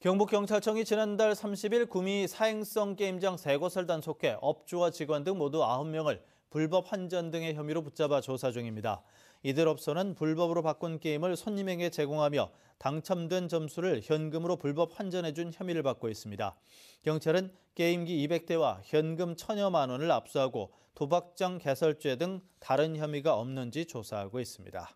경북경찰청이 지난달 30일 구미 사행성 게임장 3곳을 단속해 업주와 직원 등 모두 9명을 불법 환전 등의 혐의로 붙잡아 조사 중입니다. 이들 업소는 불법으로 바꾼 게임을 손님에게 제공하며 당첨된 점수를 현금으로 불법 환전해준 혐의를 받고 있습니다. 경찰은 게임기 200대와 현금 천여만 원을 압수하고 도박장 개설죄 등 다른 혐의가 없는지 조사하고 있습니다.